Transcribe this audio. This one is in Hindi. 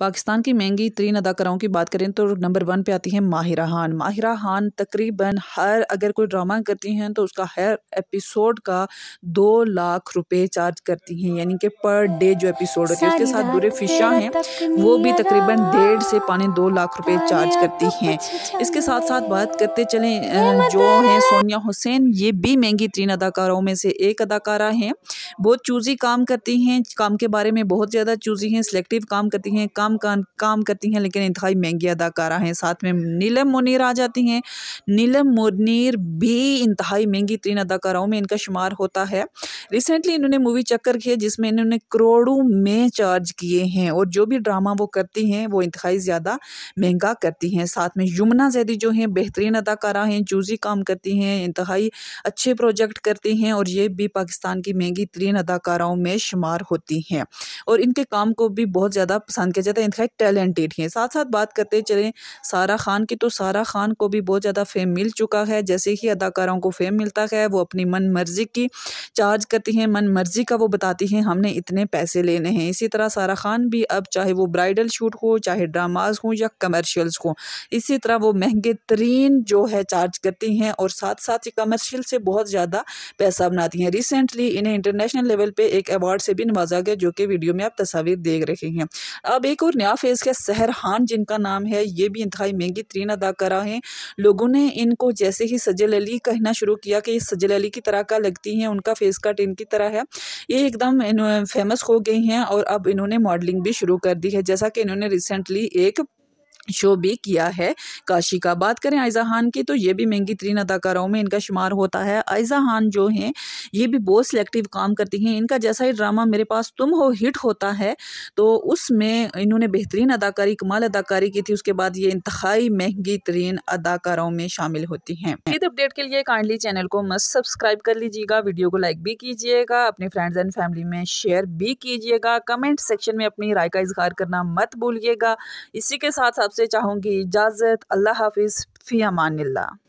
पाकिस्तान की महंगी तरीन अदाकाराओं की बात करें तो नंबर वन पे आती है माहिरा खान माहिरा खान तकरीबन हर अगर कोई ड्रामा करती हैं तो उसका हर एपिसोड का दो लाख रुपए चार्ज करती हैं यानी कि पर डे जो एपिसोड होती है उसके साथ बुरे फिशा हैं वो भी तकरीबन डेढ़ से पाने दो लाख रुपए चार्ज करती तो हैं इसके साथ साथ बात करते चलें जो हैं सोनिया हुसैन ये भी महंगी तरीन अदाकाराओं में से एक अदाकारा हैं बहुत चूजी काम करती हैं काम के बारे में बहुत ज़्यादा चूजी हैं सेलेक्टिव काम करती हैं काम काम का, काम करती हैं लेकिन इंतहाई महंगी अदाकारा हैं साथ में नीलम मुनीर आ जाती हैं नीलम मुनीर भी इंतहाई महंगी तरीन अदाकाराओं में इनका शुमार होता है रिसेंटली इन्होंने मूवी चक्कर किए जिसमें इन्होंने करोड़ों में चार्ज किए हैं और जो भी ड्रामा वो करती हैं वो इंतहाई ज़्यादा महंगा करती हैं साथ में यमुना जैदी जो हैं बेहतरीन अदाकारा हैं चूजी काम करती हैं इंतहाई अच्छे प्रोजेक्ट करती हैं और ये भी पाकिस्तान की महंगी तरीन अदाकाराओं में शुमार होती हैं और इनके काम को भी बहुत ज़्यादा पसंद किया जाता ज़्यादा इंतहा टैलेंटेड हैं साथ साथ बात करते चलें सारा खान की तो सारा खान को भी बहुत ज़्यादा फेम मिल चुका है जैसे ही अदाकारों को फेम मिलता है वो अपनी मन मर्ज़ी की चार्ज करती हैं मन मर्ज़ी का वो बताती हैं हमने इतने पैसे लेने हैं इसी तरह सारा खान भी अब चाहे वो ब्राइडल शूट हो चाहे ड्रामाज हों या कमर्शियल्स हों इसी तरह वो महंगे तरीन जो है चार्ज करती हैं और साथ साथ ही कमर्शियल से बहुत ज़्यादा पैसा बनाती हैं रिसेंटली इन्हें इंटरनेशनल लेवल पर एक अवार्ड से भी नवाजा गया जो कि वीडियो में आप तस्वीर देख रहे हैं अब एक और नया फेज़ सहर हान जिनका नाम है ये भी इंतहाई महंगी तरीन अदा करा है लोगों ने इनको जैसे ही सजल अली कहना शुरू किया कि ये सजल अली की तरह का लगती हैं उनका फेस कट इनकी तरह है ये एकदम फेमस हो गई हैं और अब इन्होंने मॉडलिंग भी शुरू कर दी है जैसा कि इन्होंने रिसेंटली एक शो भी किया है काशी का बात करें आयज़ा खान की तो ये भी महंगी तरीन अदाकाराओं में इनका शुमार होता है आयज़ा खान जो हैं ये भी बहुत सिलेक्टिव काम करती हैं इनका जैसा ही ड्रामा मेरे पास तुम हो हिट होता है तो उसमें इन्होंने बेहतरीन अदाकारी कमाल अदाकारी की थी उसके बाद ये इंतहाई महंगी तरीन अदाकाराओं में शामिल होती हैं इस अपडेट के लिए काइंडली चैनल को मस्त सब्सक्राइब कर लीजिएगा वीडियो को लाइक भी कीजिएगा अपने फ्रेंड्स एंड फैमिली में शेयर भी कीजिएगा कमेंट सेक्शन में अपनी राय का इजहार करना मत भूलिएगा इसी के साथ साथ सबसे चाहूँगी इजाज़त अल्लाह हाफिज़ फ़ी अमान